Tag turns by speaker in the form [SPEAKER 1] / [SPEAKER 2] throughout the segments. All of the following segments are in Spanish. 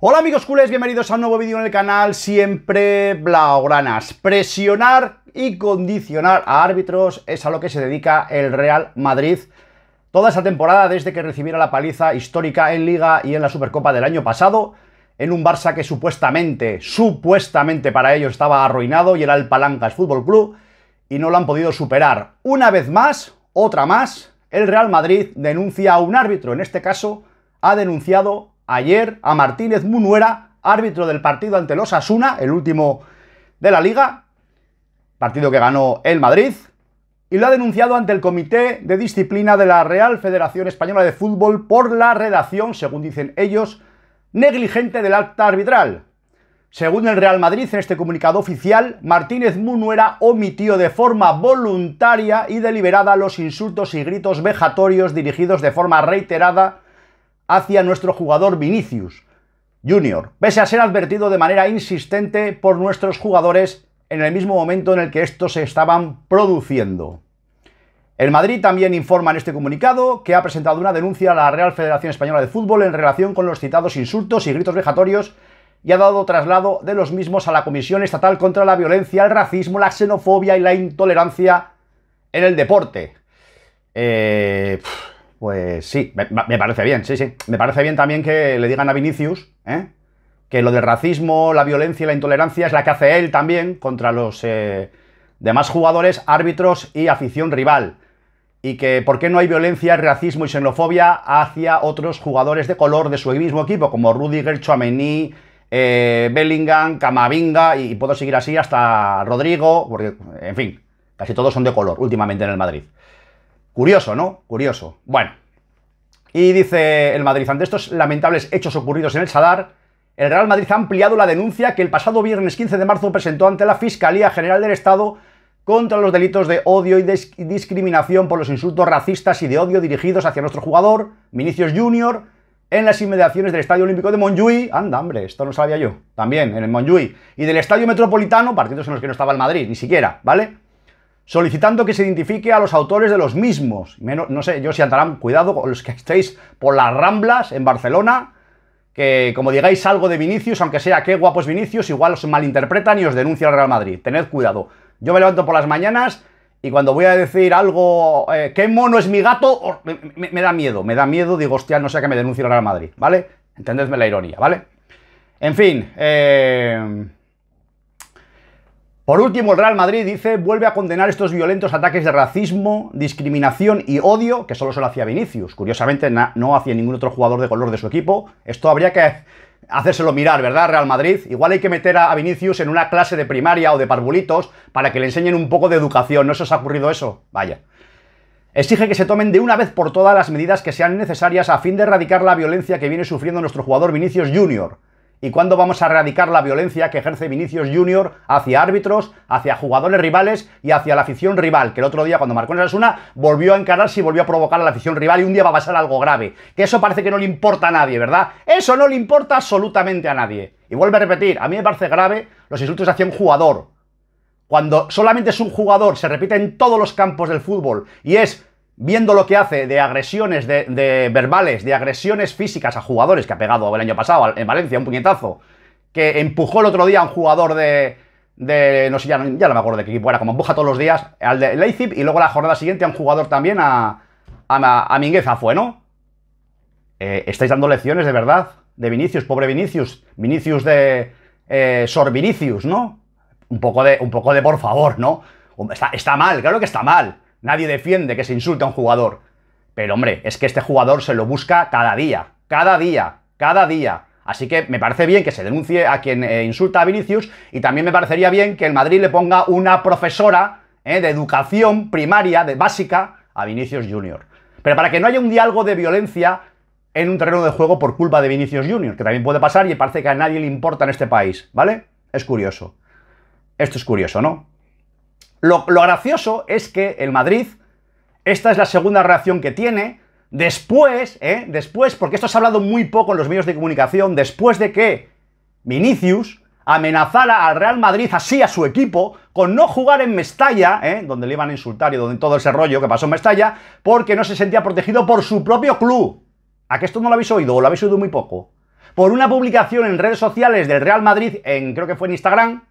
[SPEAKER 1] Hola amigos culés, bienvenidos a un nuevo vídeo en el canal, siempre blaugranas. Presionar y condicionar a árbitros es a lo que se dedica el Real Madrid toda esa temporada desde que recibiera la paliza histórica en Liga y en la Supercopa del año pasado, en un Barça que supuestamente, supuestamente para ellos estaba arruinado y era el Palancas Fútbol Club, y no lo han podido superar. Una vez más, otra más, el Real Madrid denuncia a un árbitro, en este caso ha denunciado ayer a Martínez Munuera, árbitro del partido ante los Asuna, el último de la liga, partido que ganó el Madrid, y lo ha denunciado ante el Comité de Disciplina de la Real Federación Española de Fútbol por la redacción, según dicen ellos, negligente del acta arbitral. Según el Real Madrid, en este comunicado oficial, Martínez Munuera omitió de forma voluntaria y deliberada los insultos y gritos vejatorios dirigidos de forma reiterada hacia nuestro jugador Vinicius Junior, pese a ser advertido de manera insistente por nuestros jugadores en el mismo momento en el que estos se estaban produciendo. El Madrid también informa en este comunicado que ha presentado una denuncia a la Real Federación Española de Fútbol en relación con los citados insultos y gritos vejatorios y ha dado traslado de los mismos a la Comisión Estatal contra la Violencia, el Racismo, la Xenofobia y la Intolerancia en el Deporte. Eh, pues sí, me, parece bien, sí, sí. Me parece bien también que le digan a Vinicius, ¿eh? que lo del racismo, la violencia y la intolerancia es la que hace él también contra los eh, demás jugadores, árbitros y afición rival. Y que por qué no hay violencia, racismo y xenofobia hacia otros jugadores de color de su mismo equipo, como Rudiger, Chouameni, eh, Bellingham, Camavinga, y, puedo seguir así hasta Rodrigo, porque, en fin, casi todos son de color últimamente en el Madrid. Curioso, ¿no? Curioso. Bueno. Y dice el Madrid, ante estos lamentables hechos ocurridos en el Sadar, el Real Madrid ha ampliado la denuncia que el pasado viernes 15 de marzo presentó ante la Fiscalía General del Estado contra los delitos de odio y discriminación por los insultos racistas y de odio dirigidos hacia nuestro jugador, Minicios Junior, en las inmediaciones del Estadio Olímpico de monjuy anda, hombre, esto no sabía yo, también, en el monjuy y del Estadio Metropolitano, partidos en los que no estaba el Madrid, ni siquiera, ¿vale?, solicitando que se identifique a los autores de los mismos. no sé, yo si andarán cuidado con los que estéis por las Ramblas en Barcelona, que como digáis algo de Vinicius, aunque sea qué guapos Vinicius, igual os malinterpretan y os denuncia el Real Madrid. Tened cuidado. Yo me levanto por las mañanas y cuando voy a decir algo, eh, qué mono es mi gato, me, da miedo, me da miedo, digo, hostia, no sea que me denuncie el Real Madrid, ¿vale? Entendedme la ironía, ¿vale? En fin, eh... Por último, el Real Madrid dice, vuelve a condenar estos violentos ataques de racismo, discriminación y odio que solo lo hacía Vinicius. Curiosamente, no hacía ningún otro jugador de color de su equipo. Esto habría que hacérselo mirar, ¿verdad, Real Madrid? Igual hay que meter a Vinicius en una clase de primaria o de parvulitos para que le enseñen un poco de educación. ¿No se os ha ocurrido eso? Vaya. Exige que se tomen de una vez por todas las medidas que sean necesarias a fin de erradicar la violencia que viene sufriendo nuestro jugador Vinicius Jr. ¿Y cuándo vamos a erradicar la violencia que ejerce Vinicius Junior hacia árbitros, hacia jugadores rivales y hacia la afición rival? Que el otro día, cuando marcó en Asuna, volvió a encararse y volvió a provocar a la afición rival y un día va a pasar algo grave. Que eso parece que no le importa a nadie, ¿verdad? Eso no le importa absolutamente a nadie. Y vuelvo a repetir, a mí me parece grave los insultos hacia un jugador. Cuando solamente es un jugador, se repite en todos los campos del fútbol y es viendo lo que hace de agresiones de, verbales, de agresiones físicas a jugadores que ha pegado el año pasado en Valencia, un puñetazo, que empujó el otro día a un jugador de. no sé, ya, no me acuerdo de qué equipo era, como empuja todos los días al de Leipzig y luego la jornada siguiente a un jugador también, a, a, a Mingueza fue, ¿no? Eh, estáis dando lecciones de verdad de Vinicius, pobre Vinicius, Vinicius de eh, Sor Vinicius, ¿no? Un poco de, un poco de por favor, ¿no? Está, está mal, claro que está mal. Nadie defiende que se insulte a un jugador. Pero hombre, es que este jugador se lo busca cada día, cada día, cada día. Así que me parece bien que se denuncie a quien eh, insulta a Vinicius y también me parecería bien que el Madrid le ponga una profesora eh, de educación primaria, de básica, a Vinicius Junior. Pero para que no haya un diálogo de violencia en un terreno de juego por culpa de Vinicius Junior, que también puede pasar y parece que a nadie le importa en este país, ¿vale? Es curioso. Esto es curioso, ¿no? Lo, gracioso es que el Madrid, esta es la segunda reacción que tiene, después, ¿eh? después, porque esto se ha hablado muy poco en los medios de comunicación, después de que Vinicius amenazara al Real Madrid, así a su equipo, con no jugar en Mestalla, ¿eh? donde le iban a insultar y donde todo ese rollo que pasó en Mestalla, porque no se sentía protegido por su propio club. ¿A que esto no lo habéis oído o lo habéis oído muy poco? Por una publicación en redes sociales del Real Madrid, en creo que fue en Instagram,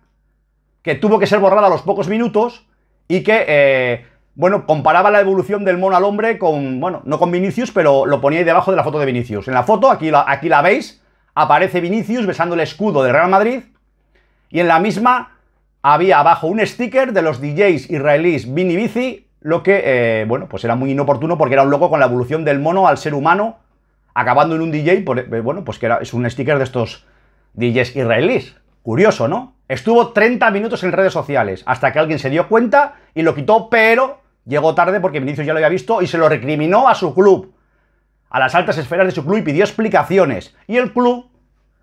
[SPEAKER 1] que tuvo que ser borrada a los pocos minutos y que, eh, bueno, comparaba la evolución del mono al hombre con, bueno, no con Vinicius, pero lo ponía ahí debajo de la foto de Vinicius. En la foto, aquí la, aquí la veis, aparece Vinicius besando el escudo de Real Madrid y en la misma había abajo un sticker de los DJs israelíes Vini Bici, lo que, eh, bueno, pues era muy inoportuno porque era un loco con la evolución del mono al ser humano, acabando en un DJ, eh, bueno, pues que era, es un sticker de estos DJs israelíes. Curioso, ¿no? Estuvo 30 minutos en redes sociales hasta que alguien se dio cuenta y lo quitó, pero llegó tarde porque Vinicius ya lo había visto y se lo recriminó a su club, a las altas esferas de su club y pidió explicaciones. Y el club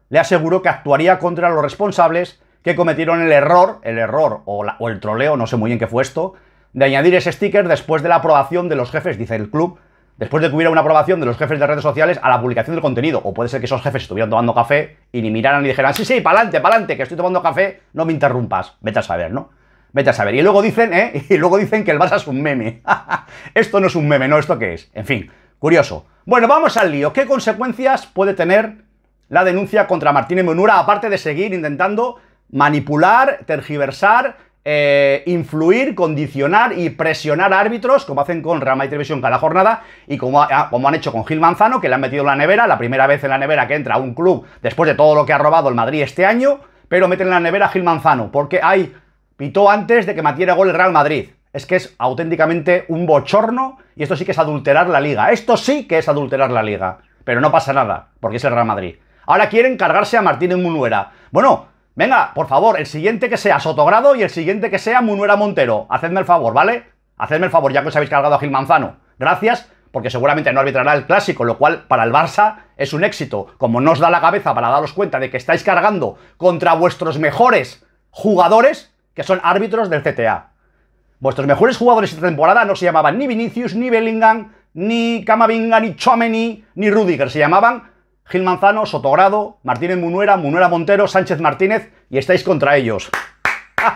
[SPEAKER 1] le aseguró que actuaría contra los responsables que cometieron el error, el error o, o el troleo, no sé muy bien qué fue esto, de añadir ese sticker después de la aprobación de los jefes, dice el club, después de que hubiera una aprobación de los jefes de redes sociales a la publicación del contenido. O puede ser que esos jefes estuvieran tomando café y ni miraran ni dijeran, sí, sí, pa'lante, pa'lante, que estoy tomando café, no me interrumpas. Vete a saber, ¿no? Vete a saber. Y luego dicen, ¿eh? Y luego dicen que el Barça es un meme. esto no es un meme, ¿no? ¿Esto qué es? En fin, curioso. Bueno, vamos al lío. ¿Qué consecuencias puede tener la denuncia contra Martínez Menura, aparte de seguir intentando manipular, tergiversar eh, influir, condicionar y presionar árbitros, como hacen con Real Madrid Televisión cada jornada y como, han hecho con Gil Manzano, que le han metido en la nevera, la primera vez en la nevera que entra a un club después de todo lo que ha robado el Madrid este año, pero meten en la nevera a Gil Manzano, porque ahí pitó antes de que matiera gol el Real Madrid. Es que es auténticamente un bochorno y esto sí que es adulterar la liga. Esto sí que es adulterar la liga. Pero no pasa nada, porque es el Real Madrid. Ahora quieren cargarse a Martínez Munuera. Bueno, Venga, por favor, el siguiente que sea Sotogrado y el siguiente que sea Munuera Montero. Hacedme el favor, ¿vale? Hacedme el favor, ya que os habéis cargado a Gil Manzano. Gracias, porque seguramente no arbitrará el clásico, lo cual para el Barça es un éxito. Como no os da la cabeza para daros cuenta de que estáis cargando contra vuestros mejores jugadores, que son árbitros del CTA. Vuestros mejores jugadores esta temporada no se llamaban ni Vinicius, ni Bellingham, ni Camavinga, ni Chomeni, ni Rudiger. Se llamaban Gil Manzano, Sotogrado, Martínez Munuera, Munuera Montero, Sánchez Martínez y estáis contra ellos.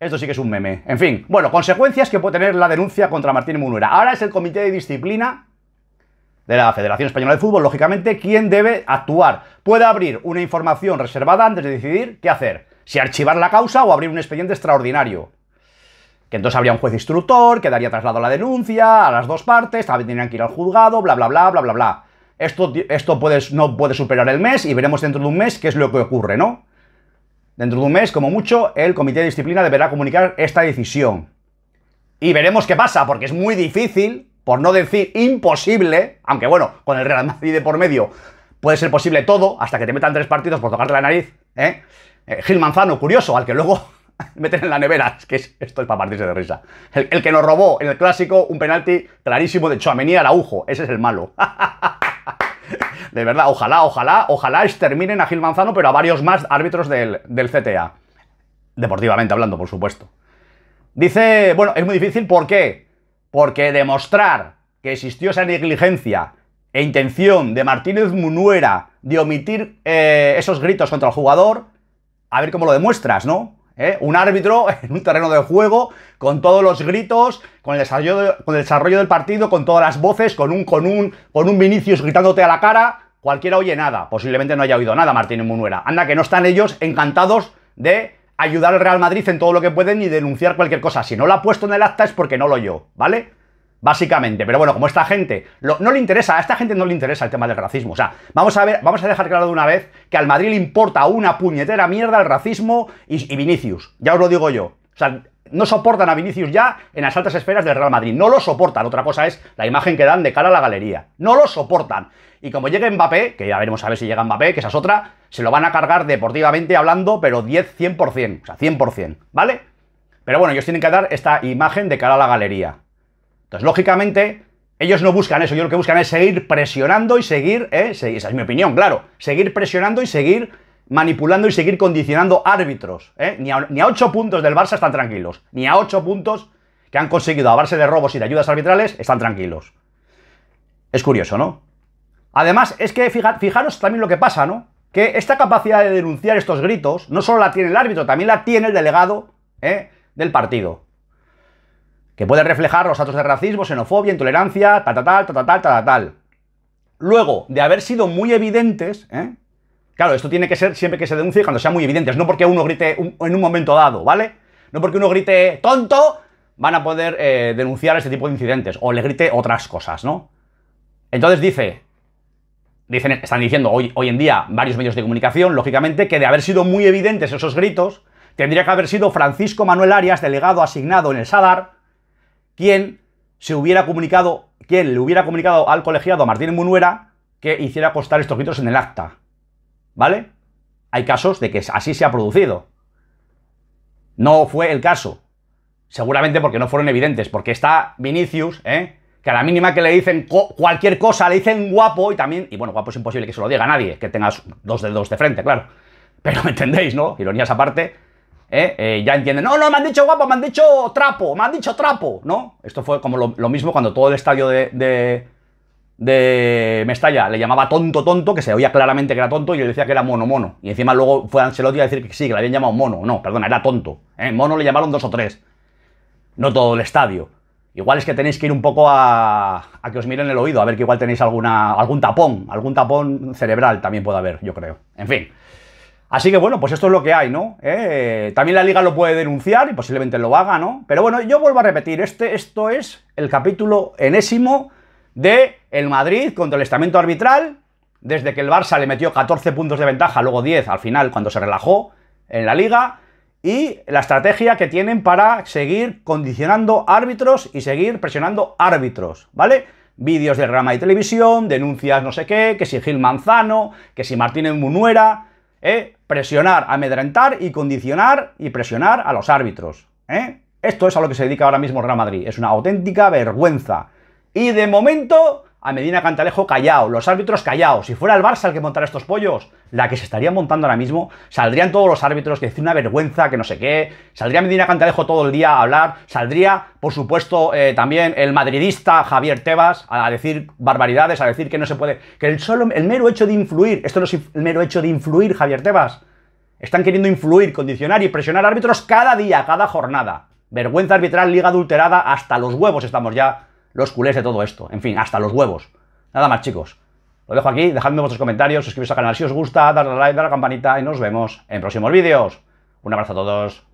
[SPEAKER 1] Esto sí que es un meme. En fin, bueno, consecuencias que puede tener la denuncia contra Martínez Munuera. Ahora es el Comité de Disciplina de la Federación Española de Fútbol, lógicamente, quien debe actuar. Puede abrir una información reservada antes de decidir qué hacer. Si archivar la causa o abrir un expediente extraordinario que entonces habría un juez instructor quedaría traslado la denuncia a las dos partes, también tendrían que ir al juzgado, bla, bla, bla, bla, bla, bla esto, no puede superar el mes y veremos dentro de un mes qué es lo que ocurre, ¿no? Dentro de un mes, como mucho, el comité de disciplina deberá comunicar esta decisión. Y veremos qué pasa, porque es muy difícil, por no decir imposible, aunque bueno, con el Real Madrid de por medio puede ser posible todo, hasta que te metan tres partidos por tocarte la nariz, ¿eh? eh Gil Manzano, curioso, al que luego meten en la nevera. Es que esto es para partirse de risa. El, que nos robó en el clásico un penalti clarísimo de hecho a Araujo. Ese es el malo. de verdad, ojalá, ojalá, ojalá exterminen a Gil Manzano, pero a varios más árbitros del, CTA. Deportivamente hablando, por supuesto. Dice, bueno, es muy difícil, ¿por qué? Porque demostrar que existió esa negligencia e intención de Martínez Munuera de omitir eh, esos gritos contra el jugador, a ver cómo lo demuestras, ¿no? ¿eh? Un árbitro en un terreno de juego, con todos los gritos, con el, desarrollo con el desarrollo del partido, con todas las voces, con un, con un, con un Vinicius gritándote a la cara. Cualquiera oye nada, posiblemente no haya oído nada Martín Munuera. Anda, que no están ellos encantados de ayudar al Real Madrid en todo lo que pueden y denunciar cualquier cosa. Si no lo ha puesto en el acta es porque no lo oyó, ¿vale? básicamente. Pero bueno, como esta gente no le interesa, a esta gente no le interesa el tema del racismo. O sea, vamos a ver, vamos a dejar claro de una vez que al Madrid le importa una puñetera mierda el racismo y, Vinicius. Ya os lo digo yo. O sea, no soportan a Vinicius ya en las altas esferas del Real Madrid. No lo soportan. Otra cosa es la imagen que dan de cara a la galería. No lo soportan. Y como llegue Mbappé, que ya veremos a ver si llega Mbappé, que esa es otra, se lo van a cargar deportivamente hablando, pero 10, 100%. O sea, 100%. ¿Vale? Pero bueno, ellos tienen que dar esta imagen de cara a la galería. Entonces, lógicamente, ellos no buscan eso, Yo lo que buscan es seguir presionando y seguir, ¿eh? esa es mi opinión, claro, seguir presionando y seguir manipulando y seguir condicionando árbitros. ¿eh? Ni, a, ocho puntos del Barça están tranquilos, ni a ocho puntos que han conseguido a base de robos y de ayudas arbitrales están tranquilos. Es curioso, ¿no? Además, es que fijaros también lo que pasa, ¿no? Que esta capacidad de denunciar estos gritos no solo la tiene el árbitro, también la tiene el delegado ¿eh? del partido que puede reflejar los actos de racismo, xenofobia, intolerancia, tal, tal, tal, tal, tal, tal, tal. Luego, de haber sido muy evidentes, ¿eh? claro, esto tiene que ser siempre que se denuncie cuando sea muy evidentes, no porque uno grite en un momento dado, ¿vale? No porque uno grite tonto, van a poder eh, denunciar este tipo de incidentes, o le grite otras cosas, ¿no? Entonces dice, dicen, están diciendo hoy, hoy en día varios medios de comunicación, lógicamente, que de haber sido muy evidentes esos gritos, tendría que haber sido Francisco Manuel Arias, delegado asignado en el SADAR, quién se hubiera comunicado, quién le hubiera comunicado al colegiado Martín Munuera que hiciera constar estos gritos en el acta. ¿Vale? Hay casos de que así se ha producido. No fue el caso. Seguramente porque no fueron evidentes, porque está Vinicius, ¿eh? que a la mínima que le dicen cualquier cosa, le dicen guapo y también, y bueno, guapo es imposible que se lo diga nadie, que tengas dos dedos de frente, claro. Pero me entendéis, ¿no? Ironías aparte, ¿Eh? eh, ya entienden, no, no, me han dicho guapo, me han dicho trapo, me han dicho trapo, ¿no? Esto fue como lo, mismo cuando todo el estadio de, de, de, Mestalla le llamaba tonto, tonto, que se oía claramente que era tonto y yo decía que era mono, mono. Y encima luego fue Ancelotti a decir que sí, que le habían llamado mono. No, perdona, era tonto. ¿eh? Mono le llamaron dos o tres. No todo el estadio. Igual es que tenéis que ir un poco a, a que os miren el oído, a ver que igual tenéis alguna, algún tapón, algún tapón cerebral también puede haber, yo creo. En fin. Así que bueno, pues esto es lo que hay, ¿no? Eh, también la liga lo puede denunciar y posiblemente lo haga, ¿no? Pero bueno, yo vuelvo a repetir, este, esto es el capítulo enésimo de el Madrid contra el estamento arbitral, desde que el Barça le metió 14 puntos de ventaja, luego 10 al final cuando se relajó en la liga, y la estrategia que tienen para seguir condicionando árbitros y seguir presionando árbitros, ¿vale? Vídeos de rama y televisión, denuncias no sé qué, que si Gil Manzano, que si Martínez Munuera ¿eh? Presionar, amedrentar y condicionar y presionar a los árbitros. ¿eh? Esto es a lo que se dedica ahora mismo Real Madrid. Es una auténtica vergüenza. Y de momento a Medina Cantalejo callado, los árbitros callados. Si fuera el Barça el que montara estos pollos, la que se estaría montando ahora mismo, saldrían todos los árbitros que decir una vergüenza, que no sé qué, saldría Medina Cantalejo todo el día a hablar, saldría, por supuesto, eh, también el madridista Javier Tebas a decir barbaridades, a decir que no se puede, que el solo, el mero hecho de influir, esto no es el mero hecho de influir, Javier Tebas, están queriendo influir, condicionar y presionar árbitros cada día, cada jornada. Vergüenza arbitral, liga adulterada, hasta los huevos estamos ya los culés de todo esto. En fin, hasta los huevos. Nada más, chicos. Lo dejo aquí, dejadme vuestros comentarios, suscribiros al canal si os gusta, darle a like, darle a la campanita y nos vemos en próximos vídeos. Un abrazo a todos.